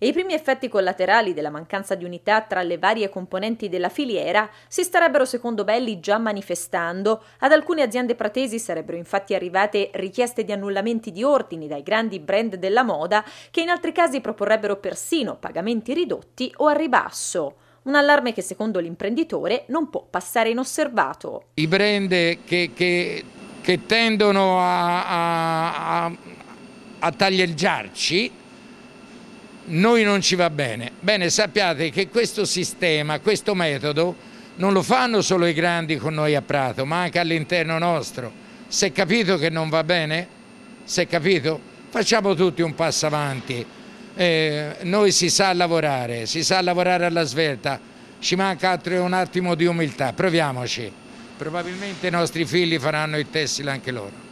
e i primi effetti collaterali della mancanza di unità tra le varie componenti della filiera si starebbero secondo Belli già manifestando, ad alcune aziende pratesi sarebbero infatti arrivate richieste di annullamenti di ordini dai grandi brand della moda che in altri casi proporrebbero persino pagamenti ridotti o a ribasso un allarme che secondo l'imprenditore non può passare inosservato. I brand che, che, che tendono a, a, a taglieggiarci noi non ci va bene. Bene, sappiate che questo sistema, questo metodo, non lo fanno solo i grandi con noi a Prato, ma anche all'interno nostro. Si è capito che non va bene? Si è capito? Facciamo tutti un passo avanti. Eh, noi si sa lavorare, si sa lavorare alla svelta, ci manca altro un attimo di umiltà, proviamoci. Probabilmente i nostri figli faranno il tessile anche loro.